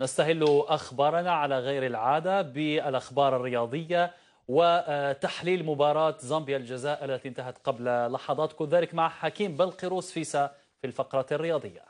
نستهل أخبارنا على غير العادة بالأخبار الرياضية وتحليل مباراة زامبيا الجزائر التي انتهت قبل لحظات كل ذلك مع حكيم بلقيروس فيسا في الفقرة الرياضية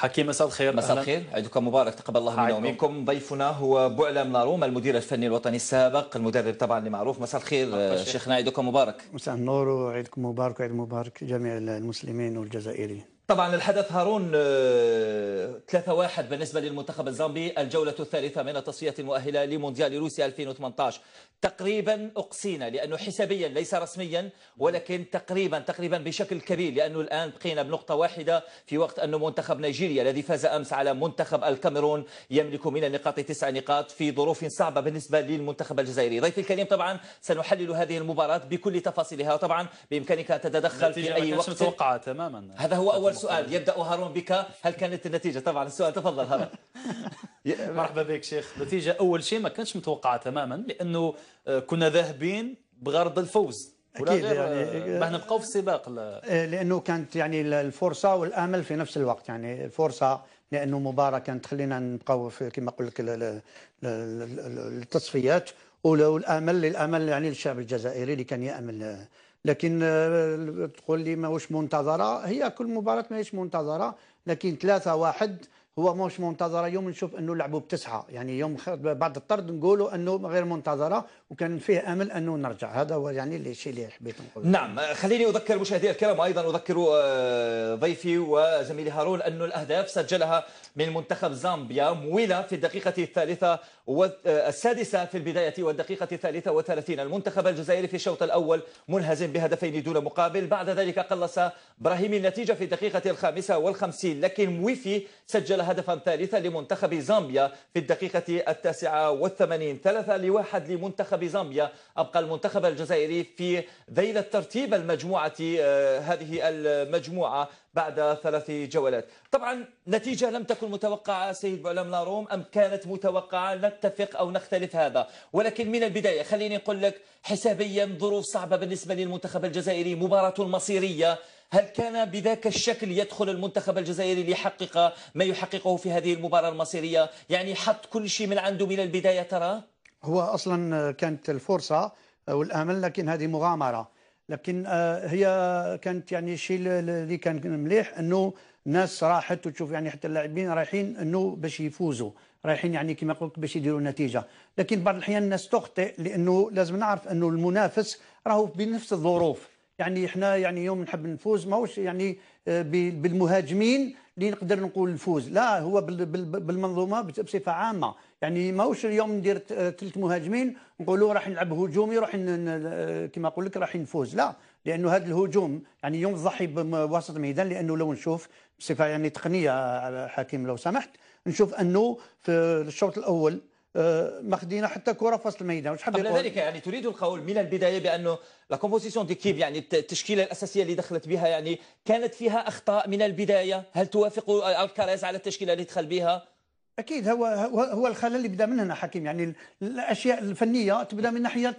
حكيم مساء الخير مساء الخير عيدكم مبارك تقبل الله منا ومنكم ضيفنا هو بؤلة مناروم المدير الفني الوطني السابق المدرب طبعا اللي معروف مساء الخير شيخنا عيدكم مبارك مساء النور وعيدكم مبارك وعيد مبارك جميع المسلمين والجزائريين طبعا الحدث هارون 3-1 آه، بالنسبة للمنتخب الزامبي الجولة الثالثة من التصفيات المؤهلة لمونديال روسيا 2018 تقريبا أقصينا لأنه حسابيا ليس رسميا ولكن تقريبا تقريبا بشكل كبير لأنه الآن بقينا بنقطة واحدة في وقت انه منتخب نيجيريا الذي فاز أمس على منتخب الكاميرون يملك من النقاط تسع نقاط في ظروف صعبة بالنسبة للمنتخب الجزائري ضيفي الكريم طبعا سنحلل هذه المباراة بكل تفاصيلها وطبعا بإمكانك أن تتدخل في أي وقت متوقعة تماما هذا هو أول السؤال يبدا هارون بك هل كانت النتيجه طبعا السؤال تفضل هارون مرحبا بك شيخ نتيجه اول شيء ما كانتش متوقعه تماما لانه آه، كنا ذاهبين بغرض الفوز اكيد يعني آه، آه، ما نبقاو في السباق لانه كانت يعني الفرصه والامل في نفس الوقت يعني الفرصه لانه مباراه كانت تخلينا نبقاو كما نقول لك التصفيات والامل للامل يعني للشعب الجزائري اللي كان يامل لكن آه، تقول لي ماهوش منتظره هي كل مباراه ماهيش منتظره لكن ثلاثة واحد هو مش منتظره يوم نشوف انه لعبوا بتسعه يعني يوم بعد الطرد نقولوا انه غير منتظره وكان فيه امل انه نرجع هذا هو يعني الشيء اللي حبيت نقوله نعم خليني اذكر مشاهدي الكرام ايضا اذكر آه، ضيفي وزميلي هارون انه الاهداف سجلها من منتخب زامبيا مويلا في الدقيقه الثالثه والسادسه آه، في البدايه والدقيقه الثالثه والثلاثين المنتخب الجزائري في الشوط الاول منهزم بهدفين دون مقابل بعد ذلك قلص ابراهيم النتيجه في الدقيقه الخامسه والخمسين لكن مويفي سجل سجل هدفا ثالثا لمنتخب زامبيا في الدقيقة التاسعة والثمانين ثلاثة لواحد لمنتخب زامبيا أبقى المنتخب الجزائري في ذيل الترتيب المجموعة آه، هذه المجموعة بعد ثلاث جولات طبعا نتيجة لم تكن متوقعة سيد بعلم لاروم أم كانت متوقعة نتفق أو نختلف هذا ولكن من البداية خليني أقول لك حسابيا ظروف صعبة بالنسبة للمنتخب الجزائري مباراة مصيرية هل كان بذاك الشكل يدخل المنتخب الجزائري ليحقق ما يحققه في هذه المباراة المصيرية يعني حط كل شيء من عنده من البداية ترى هو أصلا كانت الفرصة والأمل لكن هذه مغامرة لكن آه، هي كانت يعني الشيء اللي كان مليح أنه الناس راحت وتشوف يعني حتى اللاعبين رايحين انه باش يفوزوا رايحين يعني كما قلت باش يديروا نتيجه لكن بعض الاحيان الناس تخطئ لانه لازم نعرف انه المنافس راهو بنفس الظروف يعني احنا يعني يوم نحب نفوز ماهوش يعني آه، بالمهاجمين اللي نقدر نقول نفوز لا هو بالمنظومه بصفه عامه يعني ماهوش اليوم ندير ثلاث آه، مهاجمين نقولوا راح نلعب هجومي راح كما نقول لك راح نفوز لا لانه هذا الهجوم يعني يوم ضحي بوسط الميدان لانه لو نشوف بصفه يعني تقنيه آه، حكيم لو سمحت نشوف انه في الشوط الاول آه، ماخذين حتى كره في وسط الميدان واش قبل ذلك يعني تريد القول من البدايه بانه لا كومبوزيسيون ديكيب يعني التشكيله الاساسيه اللي دخلت بها يعني كانت فيها اخطاء من البدايه هل توافق آه، الكاريز على التشكيله اللي دخل بها اكيد هو هو الخلل اللي بدا منه حكيم يعني الاشياء الفنيه تبدا من ناحيه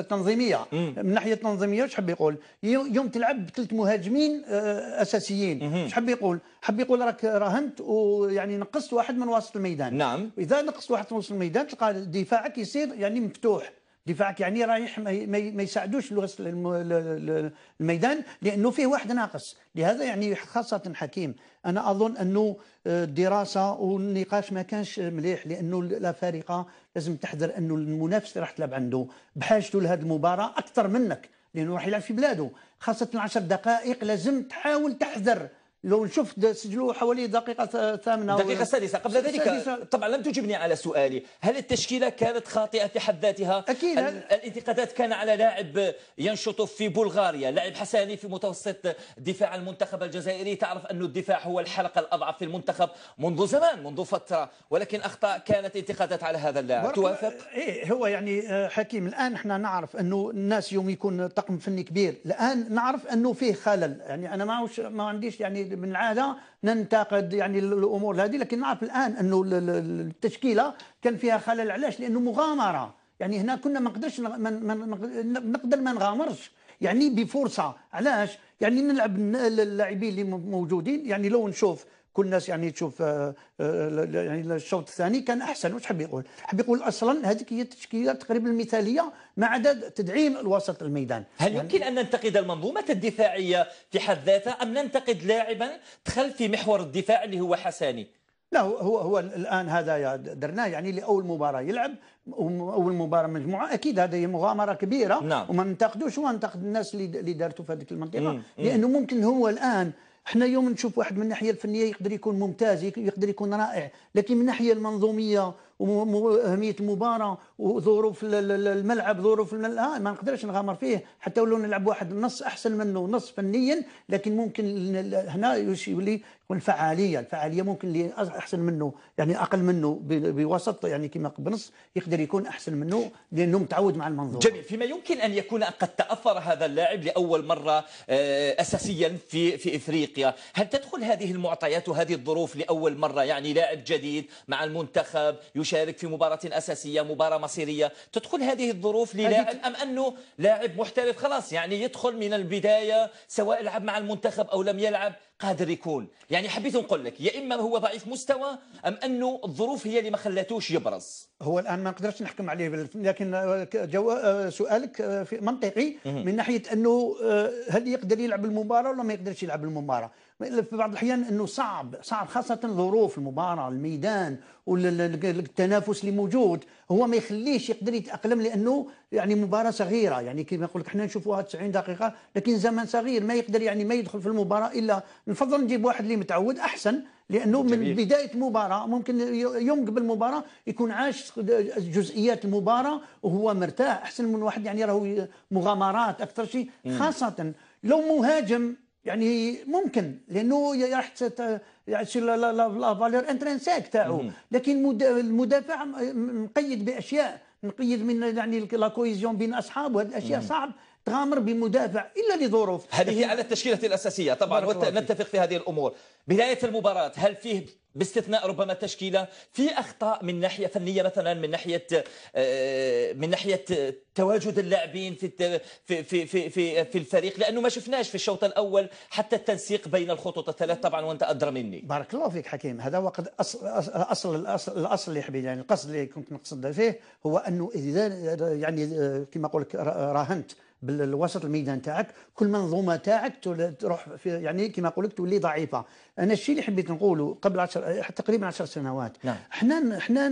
تنظيميه من ناحيه تنظيميه حب يقول يوم تلعب بثلاث مهاجمين آه، اساسيين حب يقول حب يقول راك راهنت ويعني نقصت واحد من وسط الميدان نعم اذا نقصت واحد من وسط الميدان تلقى دفاعك يصير يعني مفتوح دفاعك يعني رايح ما يساعدوش الوسط الميدان لانه فيه واحد ناقص لهذا يعني خاصه حكيم انا اظن انه آه، الدراسه والنقاش ما كانش مليح لانه الافارقه لازم تحذر انه المنافس راح تلعب عنده بحاجته لهذه المباراه اكثر منك لانه راح يلعب في بلاده خاصه العشر دقائق لازم تحاول تحذر لو شفت سجلوه حوالي دقيقة ثامنة دقيقة سادسة قبل ذلك طبعا لم تجبني على سؤالي هل التشكيلة كانت خاطئة في حد ذاتها أكيد الانتقادات كان على لاعب ينشط في بلغاريا لاعب حساني في متوسط دفاع المنتخب الجزائري تعرف أن الدفاع هو الحلقة الأضعف في المنتخب منذ زمان منذ فترة ولكن أخطاء كانت انتقادات على هذا اللاعب توافق؟ إيه،, إيه هو يعني آه، حكيم الآن احنا نعرف أنه الناس يوم يكون طقم فني كبير الآن نعرف أنه فيه خلل يعني أنا ما ما عنديش يعني من العاده ننتقد يعني الامور هذه لكن نعرف الان انه التشكيله كان فيها خلل علاش لانه مغامره يعني هنا كنا ما نقدرش نقدر ما نغامرش يعني بفرصه علاش يعني نلعب اللاعبين اللي موجودين يعني لو نشوف كل الناس يعني تشوف آه، آه، يعني الشوط الثاني كان احسن واش حب يقول حب يقول اصلا هذيك هي التشكيله تقريبا المثاليه ما عدا تدعيم الوسط الميدان هل يعني يمكن ان ننتقد المنظومه الدفاعيه في حد ذاتها ام ننتقد لاعبا دخل في محور الدفاع اللي هو حساني لا هو هو الان هذا درناه يعني لاول مباراه يلعب اول مباراه مجموعه اكيد هذه مغامره كبيره نعم. وما ننتقدوش وننتقد الناس اللي دارته في هذيك المنطقه مم. لانه ممكن هو الان احنا يوم نشوف واحد من الناحيه الفنيه يقدر يكون ممتاز يقدر يكون رائع لكن من الناحيه المنظوميه واهميه المباراه وظروف الملعب ظروف الملعب ما نقدرش نغامر فيه حتى ولو نلعب واحد نص احسن منه نص فنيا لكن ممكن هنا يولي يكون الفعاليه الفعاليه ممكن اللي احسن منه يعني اقل منه بوسط يعني كما بنص يقدر يكون احسن منه لانه متعود مع المنظور جميل فيما يمكن ان يكون قد تاثر هذا اللاعب لاول مره آه، اساسيا في في افريقيا هل تدخل هذه المعطيات وهذه الظروف لاول مره يعني لاعب جديد مع المنتخب يشارك في مباراة أساسية مباراة مصيرية تدخل هذه الظروف للاعب أم أنه لاعب محترف خلاص يعني يدخل من البداية سواء لعب مع المنتخب أو لم يلعب قادر يكون يعني حبيت نقول لك يا إما هو ضعيف مستوى أم أنه الظروف هي اللي ما خلاتوش يبرز هو الآن ما نقدرش نحكم عليه لكن آه، جو آه، سؤالك آه، منطقي من ناحية أنه هل يقدر يلعب المباراة ولا ما يقدرش يلعب المباراة في بعض الاحيان انه صعب صعب خاصه ظروف المباراه الميدان والتنافس اللي موجود هو ما يخليش يقدر يتاقلم لانه يعني مباراه صغيره يعني كما نقول لك حنا نشوفوها 90 دقيقه لكن زمن صغير ما يقدر يعني ما يدخل في المباراه الا نفضل نجيب واحد اللي متعود احسن لانه جميل. من بدايه المباراه ممكن يوم قبل المباراه يكون عاش جزئيات المباراه وهو مرتاح احسن من واحد يعني راهو مغامرات اكثر شيء خاصه لو مهاجم يعني ممكن لانه راح يصير لا فالور انترينسيك تاعو لكن المدافع مقيد باشياء مقيد من يعني لا كويزيون بين اصحاب وهذه الاشياء صعب تغامر بمدافع الا لظروف هذه على التشكيله الاساسيه طبعا نتفق في هذه الامور بدايه المباراه هل فيه باستثناء ربما التشكيله في اخطاء من ناحيه فنيه مثلا من ناحيه آه، من ناحيه تواجد اللاعبين في في في في في, الفريق لانه ما شفناش في الشوط الاول حتى التنسيق بين الخطوط الثلاث طبعا وانت ادرى مني بارك الله فيك حكيم هذا وقد اصل اصل الاصل, الأصل اللي حبيت يعني القصد اللي كنت نقصد فيه هو انه اذا يعني آه، كما اقول لك راهنت بالوسط الميدان تاعك كل منظومه تاعك تروح في يعني كما قلت لك تولي ضعيفه انا الشيء اللي حبيت نقوله قبل عشر تقريبا 10 سنوات نعم. احنا احنا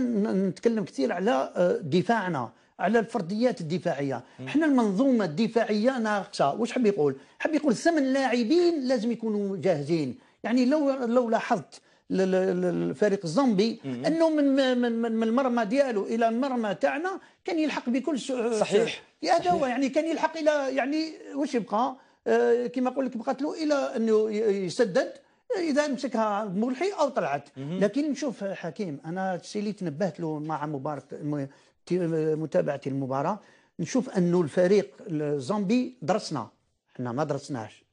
نتكلم كثير على آه، دفاعنا على الفرديات الدفاعيه احنا المنظومه الدفاعيه ناقصه واش حب يقول حب يقول ثمن لاعبين لازم يكونوا جاهزين يعني لو لو لاحظت للفريق الزومبي انه من من من المرمى ديالو الى المرمى تاعنا كان يلحق بكل صحيح هذا هو يعني كان يلحق الى يعني واش يبقى آه، كما نقول لك بقات له الى انه يسدد اذا مسكها ملحي او طلعت لكن نشوف حكيم انا الشيء اللي تنبهت له مع مباراه متابعتي المباراه نشوف انه الفريق الزومبي درسنا احنا ما درسناش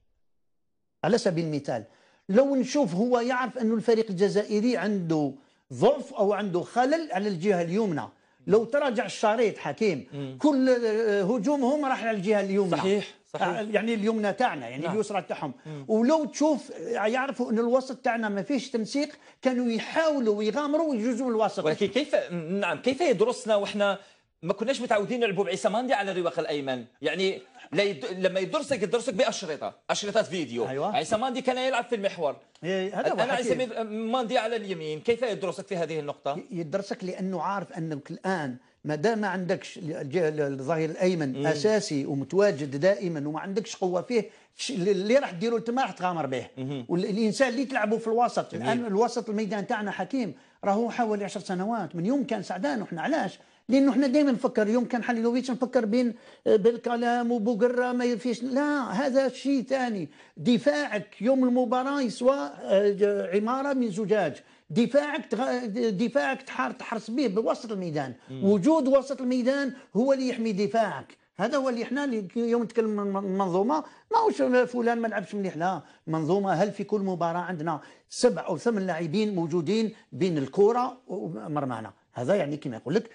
على سبيل المثال لو نشوف هو يعرف أنه الفريق الجزائري عنده ضعف أو عنده خلل على الجهة اليمنى لو تراجع الشريط حكيم مم. كل آه، هجومهم راح على الجهه اليمنى صحيح صحيح آه، يعني اليمنى تاعنا يعني نعم. اليسرى تاعهم ولو تشوف آه، يعرفوا ان الوسط تاعنا ما فيش تنسيق كانوا يحاولوا ويغامروا ويجوزوا الوسط ولكن كيف نعم كيف يدرسنا واحنا ما كناش متعودين نلعبوا بعيسى ماندي على الرواق الايمن يعني يد... لما يدرسك يدرسك باشرطه اشرطه فيديو أيوة. عيسى ماندي كان يلعب في المحور إيه، هذا انا عيسى ماندي على اليمين كيف يدرسك في هذه النقطه يدرسك لانه عارف انك الان ما دام ما عندكش الظهير الايمن مم. اساسي ومتواجد دائما وما عندكش قوه فيه اللي راح ديروا انت ما راح تغامر به والانسان اللي تلعبوا في الوسط الان الوسط الميدان تاعنا حكيم راهو حوالي 10 سنوات من يوم كان سعدان وحنا علاش لانه احنا دائما نفكر يوم كان حليلوفيتش نفكر بين آه، بالكلام وبوقرة ما يفيش لا هذا شيء ثاني دفاعك يوم المباراه يسوى آه، عماره من زجاج دفاعك دفاعك تحرس به بوسط الميدان وجود وسط الميدان هو اللي يحمي دفاعك هذا هو اللي احنا اللي يوم نتكلم المنظومه ماهوش فلان ما لعبش مليح لا منظومه هل في كل مباراه عندنا سبع او ثمان لاعبين موجودين بين الكره ومرمانا هذا يعني كما يقول لك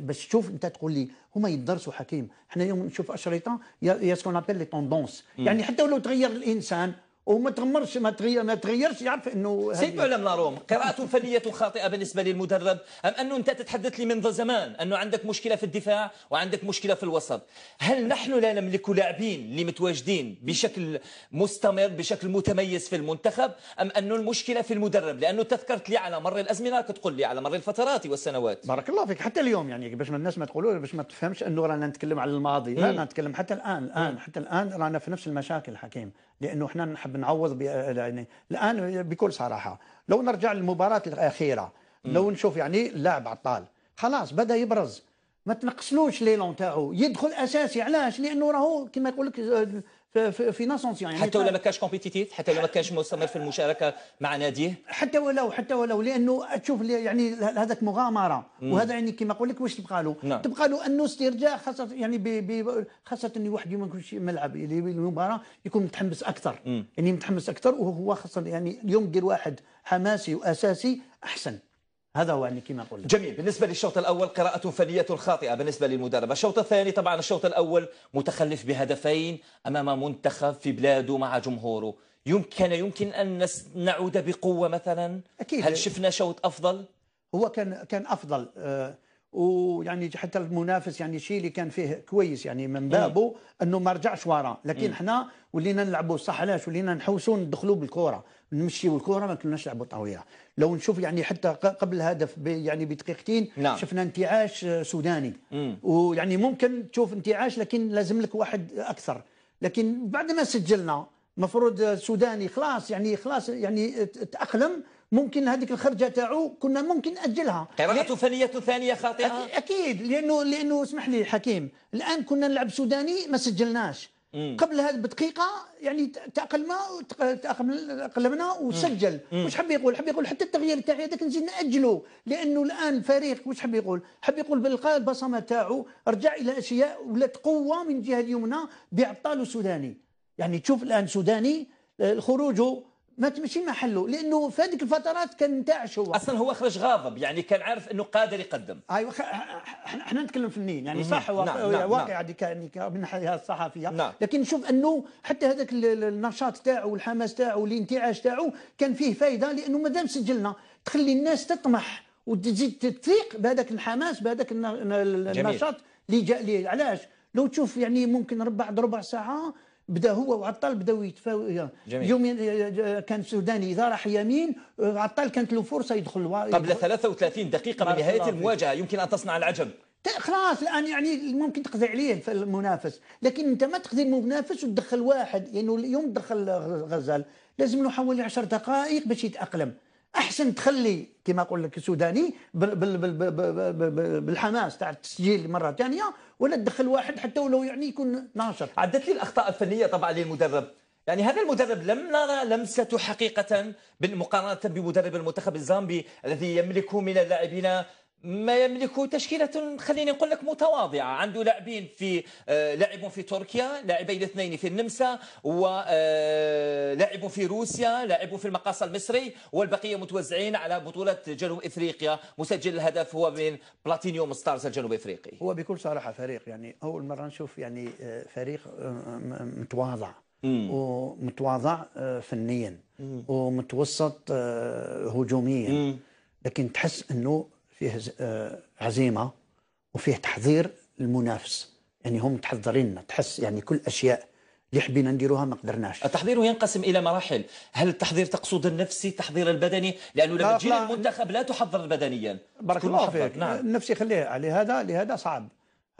باش تشوف انت تقول لي هما يدرسوا حكيم حنا اليوم نشوف اشريطه يا سكون ابل لي توندونس يعني حتى ولو تغير الانسان وما تغمرش ما تغير ما تغيرش يعرف انه سيد معلم لاروم قراءه فنيه خاطئه بالنسبه للمدرب ام انه انت تتحدث لي منذ زمان انه عندك مشكله في الدفاع وعندك مشكله في الوسط هل نحن لا نملك لاعبين اللي متواجدين بشكل مستمر بشكل متميز في المنتخب ام انه المشكله في المدرب لانه تذكرت لي على مر الازمنه كتقول لي على مر الفترات والسنوات بارك الله فيك حتى اليوم يعني باش ما الناس ما تقولوا باش ما تفهمش انه رانا نتكلم على الماضي لا نتكلم حتى الان الان حتى الان رانا في نفس المشاكل حكيم لانه احنا نحب نعوض يعني الان بكل صراحه لو نرجع للمباراه الاخيره لو نشوف يعني اللاعب عطال خلاص بدا يبرز ما تنقصلوش ليلون تاعو يدخل اساسي علاش لانه راهو كما يقول لك في ناسيون يعني حتى ولو ما كانش كومبيتيتيف حتى ولا ما كانش مستمر في المشاركه مع ناديه حتى ولو حتى ولو لانه تشوف يعني هذاك مغامره وهذا يعني كما نقول لك واش تبقى له نعم. تبقى له انه استرجاع خاصه يعني بي بي خاصه ان واحد يكون يكونش ملعب المباراه يكون متحمس اكثر يعني متحمس اكثر وهو خاصه يعني اليوم دير واحد حماسي واساسي احسن هذا هو يعني كما قلت جميل بالنسبه للشوط الاول قراءه فنيه خاطئه بالنسبه للمدرب الشوط الثاني طبعا الشوط الاول متخلف بهدفين امام منتخب في بلاده مع جمهوره يمكن يمكن ان نعود بقوه مثلا أكيد. هل شفنا شوط افضل هو كان كان افضل آه، ويعني حتى المنافس يعني شيء اللي كان فيه كويس يعني من بابه انه ما رجعش ورا لكن احنا ولينا نلعبوا صح علاش ولينا نحوسوا ندخلوا بالكره نمشيو الكره ما كناش نلعبوا طاويه لو نشوف يعني حتى قبل الهدف يعني بدقيقتين نعم. شفنا انتعاش سوداني مم. ويعني ممكن تشوف انتعاش لكن لازم لك واحد اكثر لكن بعد ما سجلنا مفروض سوداني خلاص يعني خلاص يعني تاقلم ممكن هذيك الخرجه تاعو كنا ممكن ناجلها قراءة فنية ثانية خاطئة أكيد لأنه لأنه اسمح لي حكيم الآن كنا نلعب سوداني ما سجلناش مم. هذه بدقيقه يعني تاقلما تاقلمنا وسجل وش حب يقول حب يقول حتى التغيير تاعي هذاك نزيد ناجله لانه الان الفريق وش حب يقول حب يقول بلقاء البصمه تاعو رجع الى اشياء ولات قوه من الجهه اليمنى بعطاله سوداني يعني تشوف الان سوداني آه، خروجه ما تمشي محله لانه في هذيك الفترات كان انتعش هو اصلا هو خرج غاضب يعني كان عارف انه قادر يقدم ايوا احنا احنا نتكلم فنيين يعني صح هو نعم واقع نعم، نعم. يعني من الناحيه الصحفيه نعم لكن نشوف انه حتى هذاك النشاط تاعو والحماس تاعو والانتعاش تاعو كان فيه فائده لانه مادام سجلنا تخلي الناس تطمح وتزيد تثيق بهذاك الحماس بهذاك النشاط اللي جاء ليه علاش لو تشوف يعني ممكن ربع ربع ساعه بدا هو وعطال بداو يتفاو يوم كان سوداني اذا راح يمين آه، عطال كانت له فرصه يدخل قبل 33 دقيقه من نهايه المواجهه يمكن ان تصنع العجب خلاص الان يعني ممكن تقضي عليه في المنافس لكن انت ما تقضي المنافس وتدخل واحد لانه يعني اليوم دخل غزال لازم له حوالي 10 دقائق باش يتاقلم احسن تخلي كما اقول لك السوداني بالحماس تاع التسجيل مره ثانيه ولا تدخل واحد حتى ولو يعني يكون ناشط عدت لي الاخطاء الفنيه طبعا للمدرب يعني هذا المدرب لم نرى لمسته حقيقة بالمقارنة بمدرب المنتخب الزامبي الذي يملك من اللاعبين ما يملكه تشكيلة خليني نقول لك متواضعة عنده لاعبين في آه، لاعب في تركيا لاعبين اثنين في النمسا ولاعب آه، في روسيا لاعب في المقاصة المصري والبقية متوزعين على بطولة جنوب إفريقيا مسجل الهدف هو من بلاتينيوم ستارز الجنوب إفريقي هو بكل صراحة فريق يعني أول مرة نشوف يعني آه، فريق متواضع ومتواضع فنيا ومتوسط هجوميا لكن تحس انه فيه آه، عزيمة وفيه تحضير المنافس يعني هم تحذرين تحس يعني كل أشياء اللي حبينا نديروها ما قدرناش التحضير ينقسم الى مراحل هل التحضير تقصد النفسي التحضير البدني لانه لما تجي المنتخب لا تحضر بدنيا بارك الله فيك نعم. النفسي خليه على هذا لهذا صعب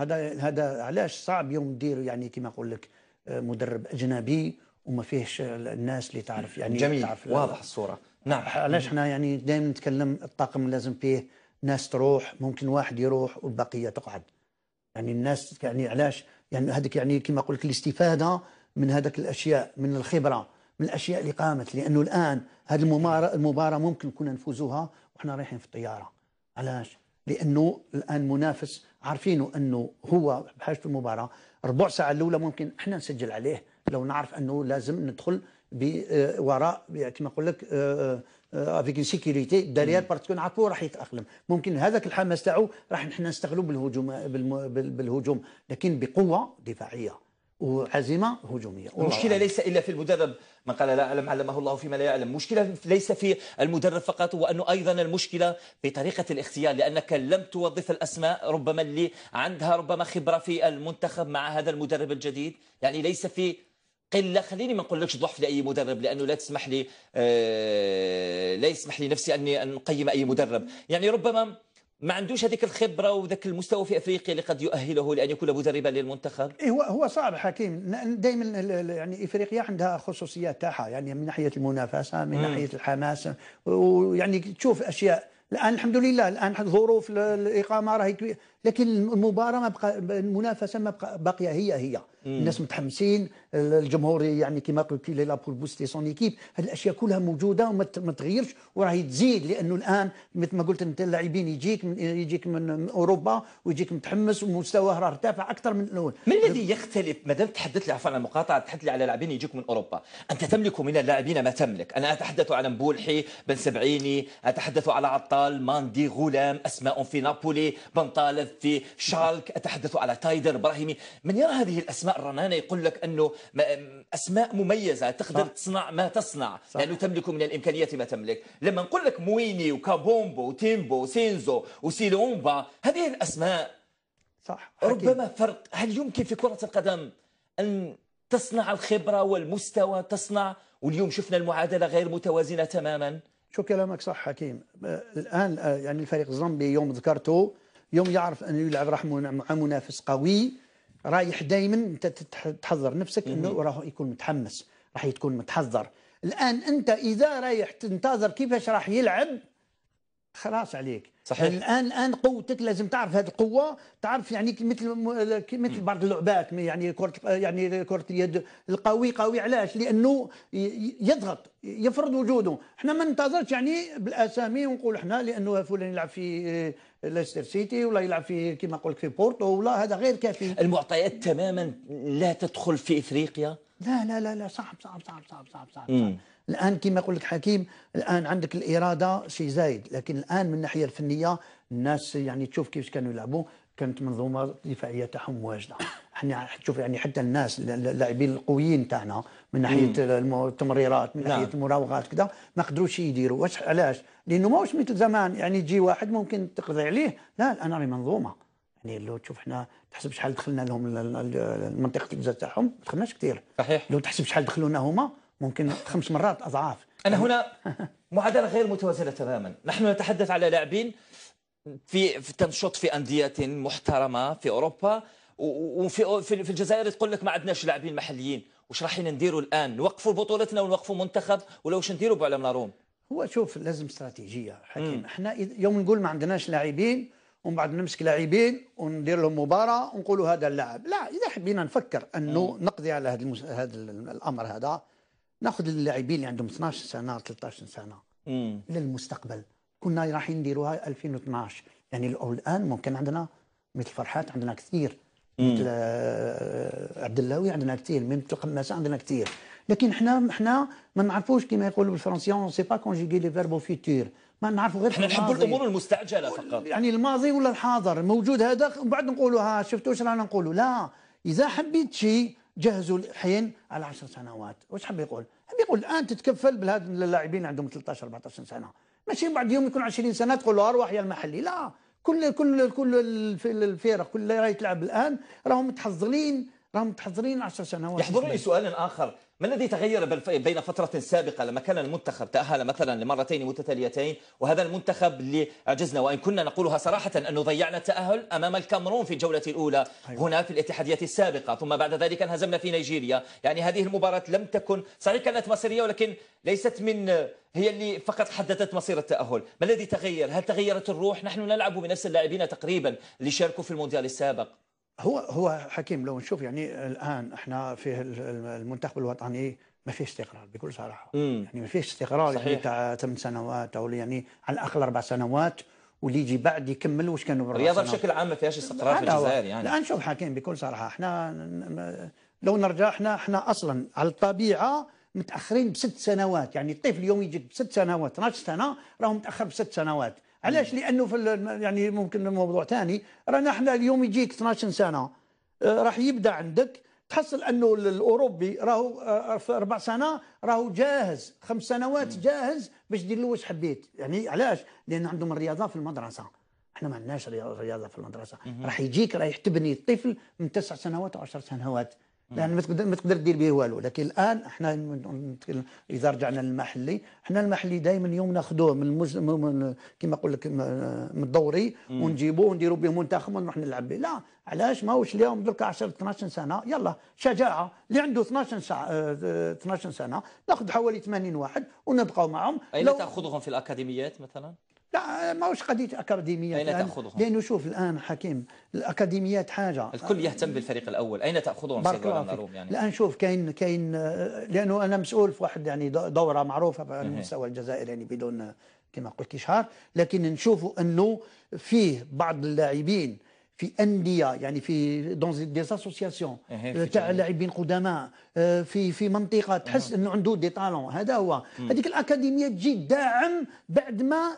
هذا هذا علاش صعب يوم دير يعني كما نقول لك آه، مدرب اجنبي وما فيهش الناس اللي تعرف يعني جميل تعرف واضح الصوره نعم علاش حنا يعني دائما نتكلم الطاقم لازم فيه ناس تروح ممكن واحد يروح والبقيه تقعد يعني الناس يعني علاش يعني هذاك يعني كما قلت لك الاستفاده من هذاك الاشياء من الخبره من الاشياء اللي قامت لانه الان هذه المباراه المباراه ممكن كنا نفوزوها واحنا رايحين في الطياره علاش لانه الان منافس عارفينه انه هو بحاجه المباراه ربع ساعه الاولى ممكن احنا نسجل عليه لو نعرف انه لازم ندخل آه، وراء يعني كما اقول لك آه، آه، افيك اون سيكوريتي داريير باسكو نعرفوا راح يتاقلم ممكن هذاك الحماس تاعو راح نحن نستغلوا بالهجوم بالهجوم لكن بقوه دفاعيه وعزيمه هجوميه المشكله ليس الا في المدرب من قال لا اعلم علمه الله فيما لا يعلم المشكله ليس في المدرب فقط وانه ايضا المشكله في طريقه الاختيار لانك لم توظف الاسماء ربما اللي عندها ربما خبره في المنتخب مع هذا المدرب الجديد يعني ليس في قله خليني ما نقولكش ضعف لاي مدرب لانه لا تسمح لي آه، لا يسمح لي نفسي اني نقيم اي مدرب يعني ربما ما عندوش هذيك الخبره وذاك المستوى في افريقيا اللي قد يؤهله لان يكون مدربا للمنتخب إيه، هو هو صعب حكيم دائما يعني افريقيا عندها خصوصيات تاعها يعني من ناحيه المنافسه من م. ناحيه الحماس ويعني تشوف اشياء الان الحمد لله الان ظروف الاقامه راهي لكن المباراه ما بقى المنافسه ما بقى باقيه هي هي مم. الناس متحمسين الجمهور يعني كما قلت لي لابور بوستي سون ايكيب هذه الاشياء كلها موجوده وما تغيرش وراهي تزيد لانه الان مثل ما قلت انت اللاعبين يجيك من يجيك من اوروبا ويجيك متحمس ومستواه راه ارتفع اكثر من الاول ما الذي يختلف ما دام تحدث لي عفوا عن المقاطعه تحدث لي على لاعبين يجيك من اوروبا انت تملك من اللاعبين ما تملك انا اتحدث على مبولحي بن سبعيني اتحدث على عطال ماندي غلام اسماء في نابولي بن في شالك أتحدث على تايدر إبراهيمي من يرى هذه الأسماء الرنانة يقول لك أنه أسماء مميزة تقدر صح. تصنع ما تصنع صح. لأنه تملك من الإمكانيات ما تملك لما نقول لك مويني وكابومبو وتيمبو وسينزو وسيلومبا هذه الأسماء صح حكي. ربما فرق هل يمكن في كرة القدم أن تصنع الخبرة والمستوى تصنع واليوم شفنا المعادلة غير متوازنة تماما شو كلامك صح حكيم الآن آه، يعني الفريق الزامبي يوم ذكرته يوم يعرف انه يلعب راح مع منافس قوي رايح دائما انت تحضر نفسك انه راح يكون متحمس راح تكون متحضر الان انت اذا رايح تنتظر كيفاش راح يلعب خلاص عليك صحيح يعني الان الان قوتك لازم تعرف هذه القوه تعرف يعني مثل مثل بعض اللعبات يعني كره يعني كره اليد القوي قوي علاش لانه يضغط يفرض وجوده احنا ما ننتظرش يعني بالاسامي ونقول احنا لانه فلان يلعب في ليستر سيتي ولا يلعب في كما قلت في بورتو ولا هذا غير كافي المعطيات تماما لا تدخل في افريقيا لا لا لا لا صعب صعب صعب صعب صعب صعب, صعب. الان كما قلت لك حكيم الان عندك الاراده شيء زايد لكن الان من الناحيه الفنيه الناس يعني تشوف كيفاش كانوا يلعبوا كانت منظومه دفاعيه تاعهم واجده احنا تشوف يعني حتى الناس اللاعبين القويين تاعنا من ناحيه التمريرات من ناحيه نعم. المراوغات كذا ما قدروش يديروا واش علاش لانه ماهوش مثل زمان يعني تجي واحد ممكن تقضي عليه لا الان راهي منظومه يعني لو تشوف حنا تحسب شحال دخلنا لهم منطقه الجزاء تاعهم ما دخلناش كثير صحيح لو تحسب شحال دخلونا هما ممكن خمس مرات اضعاف انا يعني هنا معادله غير متوازنه تماما نحن نتحدث على لاعبين في, في تنشط في انديه محترمه في اوروبا وفي في الجزائر تقول لك ما عندناش لاعبين محليين واش رايحين نديروا الان نوقفوا بطولتنا ونوقفوا منتخب ولا واش نديروا بعلم لا روم هو شوف لازم استراتيجيه حكيم احنا يوم نقول ما عندناش لاعبين ومن بعد نمسك لاعبين وندير لهم مباراه ونقولوا هذا اللاعب لا اذا حبينا نفكر انه نقضي على هذا المس... هذا الامر هذا ناخذ اللاعبين اللي عندهم 12 سنه 13 سنه مم. للمستقبل كنا رايحين نديروها 2012 يعني الان ممكن عندنا مثل فرحات عندنا كثير مثل آه، عبد اللاوي عندنا كثير من القناصه عندنا كثير لكن حنا حنا ما نعرفوش كما يقولوا بالفرنسيون سي با كونجيكي لي فيربو فيتور ما نعرفوا غير حنا نحبوا الامور المستعجله فقط يعني الماضي ولا الحاضر موجود هذا ومن بعد نقولوا ها شفتوا واش رانا نقولوا لا اذا حبيت شيء جهزوا الحين على 10 سنوات واش حب يقول حب يقول الان تتكفل بهذا اللاعبين عندهم 13 14 سنه ماشي بعد يوم يكون 20 سنه تقول له ارواح يا المحلي لا كل كل كل الفرق كل اللي راهي تلعب الان راهم متحضرين راهم تحضرين 10 سنوات يحضرني سؤال اخر ما الذي تغير بين فترة سابقة لما كان المنتخب تأهل مثلا لمرتين متتاليتين وهذا المنتخب اللي عجزنا وإن كنا نقولها صراحة أنه ضيعنا التأهل أمام الكامرون في الجولة الأولى أيوة. هنا في الاتحادية السابقة ثم بعد ذلك انهزمنا في نيجيريا يعني هذه المباراة لم تكن صحيح كانت مصيرية ولكن ليست من هي اللي فقط حددت مصير التأهل ما الذي تغير هل تغيرت الروح نحن نلعب بنفس اللاعبين تقريبا اللي شاركوا في المونديال السابق هو هو حكيم لو نشوف يعني الان احنا في المنتخب الوطني ما فيش استقرار بكل صراحه مم. يعني ما فيش استقرار يعني صحيح. يعني تاع ثمان سنوات او يعني على الاقل اربع سنوات واللي يجي بعد يكمل واش كانوا الرياضه بشكل عام ما فيهاش استقرار في الجزائر يعني الان شوف حكيم بكل صراحه احنا لو نرجع احنا احنا اصلا على الطبيعه متاخرين بست سنوات يعني الطفل اليوم يجيك بست سنوات 12 سنه راهو متاخر بست سنوات علاش لانه في يعني ممكن موضوع ثاني رانا احنا اليوم يجيك 12 سنه آه، راح يبدا عندك تحصل انه الاوروبي راهو آه، في اربع سنه راهو جاهز خمس سنوات جاهز باش دير له واش حبيت يعني علاش لان عندهم الرياضه في المدرسه احنا ما عندناش رياضه في المدرسه راح يجيك راح تبني الطفل من تسع سنوات او عشر سنوات لان ما تقدر دير به والو لكن الان احنا اذا رجعنا للمحلي احنا المحلي دائما يوم ناخذوه من من كما نقول لك من الدوري ونجيبوه ونديروا به منتخب ونروح نلعب به لا علاش ماهوش اليوم درك 10 12 سنه يلا شجاعه اللي عنده 12 ساعه 12 آه، سنه ناخذ حوالي 80 واحد ونبقاو معهم اين لو... تاخذهم في الاكاديميات مثلا لا ماهوش قضيه اكاديميات اين تاخذهم؟ لانه شوف الان حكيم الاكاديميات حاجه الكل يهتم بالفريق الاول، اين تاخذهم سيد يعني؟ الان شوف كاين كاين لانه انا مسؤول في واحد يعني دوره معروفه على المستوى الجزائري يعني بدون كما قلت اشهار، لكن نشوفوا انه فيه بعض اللاعبين في انديه يعني في دون دي اسوسياسيون تاع لاعبين قدماء آه، في في منطقه إيه. تحس انه عنده دي طالون هذا هو هذيك الاكاديميه تجي داعم بعد ما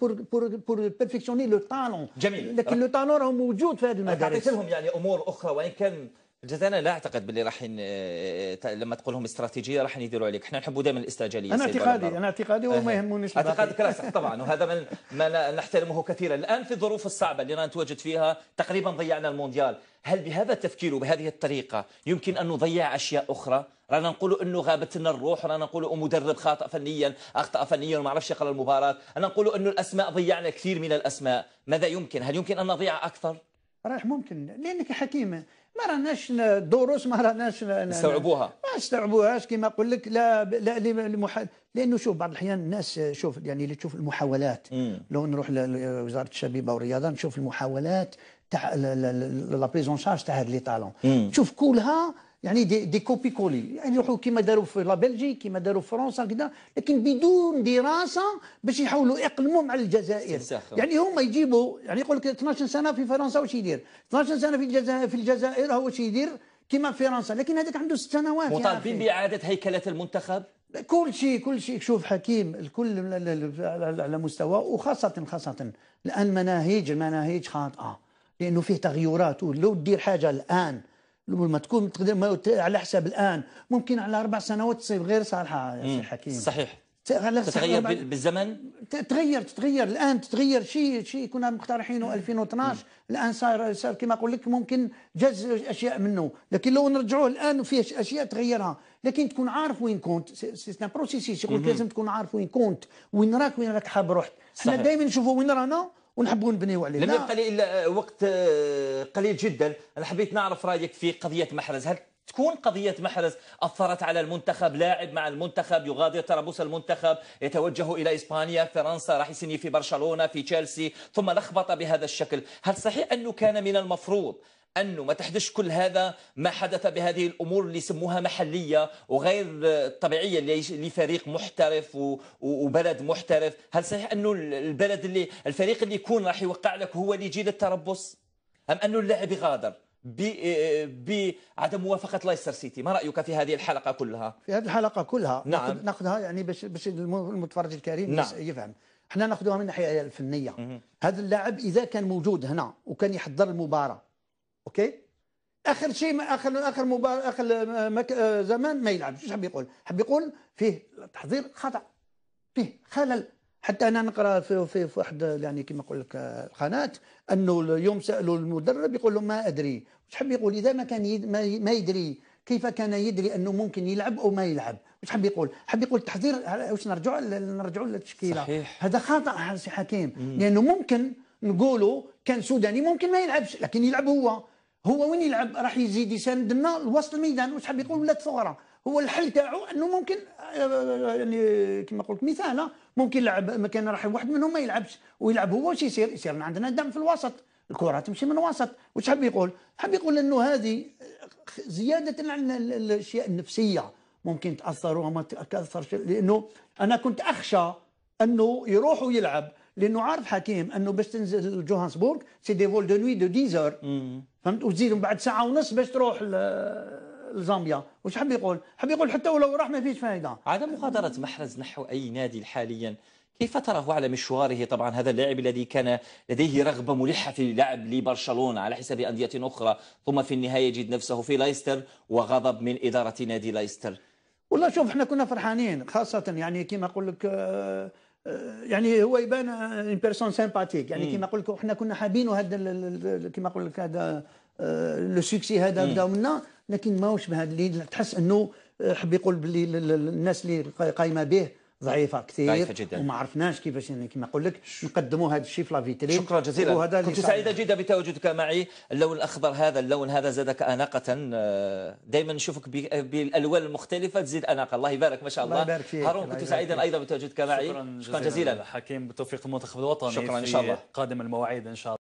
بور بور بيرفيكسيوني لو طالون جميل لكن لو طالون راه موجود في هذه المدارس تعطيت لهم يعني امور اخرى وان كان انا لا اعتقد باللي راح آه، آه، لما تقول لهم استراتيجيه راح يديروا عليك احنا نحبوا دائما الاستعجاليه انا اعتقادي انا اعتقادي وما يهمونيش اعتقادك لا صح طبعا وهذا ما, نحترمه كثيرا الان في الظروف الصعبه اللي نتواجد فيها تقريبا ضيعنا المونديال هل بهذا التفكير وبهذه الطريقه يمكن ان نضيع اشياء اخرى رانا نقولوا انه غابت لنا الروح رانا نقولوا مدرب خاطئ فنيا اخطا فنيا وما عرفش يقرا المباراه انا نقولوا انه الاسماء ضيعنا كثير من الاسماء ماذا يمكن هل يمكن ان نضيع اكثر رايح ممكن لانك حكيم ما راناش دروس ما راناش نستوعبوها ما استوعبوهاش كما نقول لك لا, لا لمح... لانه شوف بعض الاحيان الناس شوف يعني اللي تشوف المحاولات مم. لو نروح لوزاره الشبيبه والرياضه نشوف المحاولات تاع لا بريزون شارج تاع هاد لي طالون تشوف كلها يعني دي, دي كوبي كولي يعني يروحوا كيما داروا في لا بلجيك كيما داروا في فرنسا كذا لكن بدون دراسه باش يحاولوا يقلموا مع الجزائر يعني هما يجيبوا يعني يقول لك 12 سنه في فرنسا واش يدير 12 سنه في الجزائر في الجزائر هو واش يدير كيما في فرنسا لكن هذاك عنده ست سنوات مطالبين باعاده هيكله المنتخب كل شيء كل شيء شوف حكيم الكل على مستوى وخاصه خاصه الان مناهج المناهج خاطئه لانه فيه تغيرات ولو دير حاجه الان لما تكون تقدر على حساب الان ممكن على اربع سنوات تصير غير صالحه يا سي حكيم صحيح تتغير بالزمن تتغير تتغير الان تتغير شيء شيء كنا مقترحينه 2012 الان صار صار كما اقول لك ممكن جز اشياء منه لكن لو نرجعوه الان في اشياء تغيرها لكن تكون عارف وين كنت سي ان بروسيسيس يقول لازم تكون عارف وين كنت وين راك وين راك حاب روحك احنا دائما نشوفوا وين رانا ونحبوا نبنيو عليه لم يبقى لي الا آه، وقت آه، قليل جدا انا حبيت نعرف رايك في قضيه محرز هل تكون قضية محرز أثرت على المنتخب لاعب مع المنتخب يغادر طرابوس المنتخب يتوجه إلى إسبانيا فرنسا راح يسني في برشلونة في تشيلسي ثم لخبط بهذا الشكل هل صحيح أنه كان من المفروض أنه ما تحدثش كل هذا ما حدث بهذه الأمور اللي يسموها محلية وغير طبيعية لفريق محترف وبلد محترف هل صحيح أنه البلد اللي الفريق اللي يكون راح يوقع لك هو اللي يجي للتربص أم أنه اللاعب يغادر بعدم موافقه لايستر سيتي ما رايك في هذه الحلقه كلها في هذه الحلقه كلها نعم ناخذها يعني باش باش المتفرج الكريم نعم. يفهم احنا ناخذوها من الناحيه الفنيه هذا اللاعب اذا كان موجود هنا وكان يحضر المباراه اوكي اخر شيء اخر اخر مباراه اخر مك... آه، زمان ما يلعبش شو حب يقول؟ حب يقول فيه تحضير خطا فيه خلل حتى انا نقرا في في واحد يعني كما نقول لك آه، القناه انه اليوم سالوا المدرب يقول لهم ما ادري واش حب يقول اذا ما كان يد... ما... ما يدري كيف كان يدري انه ممكن يلعب او ما يلعب واش حب يقول حب يقول التحضير واش نرجعوا نرجعوا للتشكيله صحيح. هذا خطا سي حكيم لانه ممكن نقولوا كان سوداني ممكن ما يلعبش لكن يلعب هو هو وين يلعب راح يزيد يساندنا لوسط الميدان حاب يقول ولات صغرى هو الحل تاعو انه ممكن يعني كما قلت مثال ممكن يلعب مكان كان راح واحد منهم ما يلعبش ويلعب هو واش يصير يصير عندنا دم في الوسط الكره تمشي من الوسط وش حاب يقول حاب يقول انه هذه زياده عن الاشياء النفسيه ممكن تاثر وما تاثرش لانه انا كنت اخشى انه يروح ويلعب لانه عارف حكيم انه باش تنزل جوهانسبورغ سي دي فول دو نوي دو 10 اور فهمت من بعد ساعه ونص باش تروح لزامبيا واش حب يقول حب يقول حتى ولو راح ما فيش فائده عدم مغادره محرز نحو اي نادي حاليا كيف تراه على مشواره طبعا هذا اللاعب الذي كان لديه رغبة ملحة في اللعب لبرشلونة على حساب أندية أخرى ثم في النهاية يجد نفسه في لايستر وغضب من إدارة نادي لايستر والله شوف احنا كنا فرحانين خاصة يعني كما أقول لك آه، يعني هو يبان ان بيرسون سيمباتيك يعني كما قلت لك احنا كنا حابين هذا كما نقول لك هذا لو آه، سوكسي هذا بداو منا لكن ماهوش بهذا اللي تحس انه آه، حب يقول باللي الناس اللي قايمه به ضعيفه كثير ضعيفه جدا وما عرفناش كيفاش يعني كما نقول لك نقدموا هذا الشيء في لافيتري شكرا جزيلا وهذا كنت سعيده جدا بتواجدك معي اللون الاخضر هذا اللون هذا زادك اناقه آه، دائما نشوفك بالالوان المختلفه تزيد اناقه الله يبارك ما شاء الله, الله يبارك فيك هارون كنت سعيدا ايضا بتواجدك معي شكرا جزيلا, شكرا جزيلا. حكيم بتوفيق المنتخب الوطني شكرا ان شاء الله قادم المواعيد ان شاء الله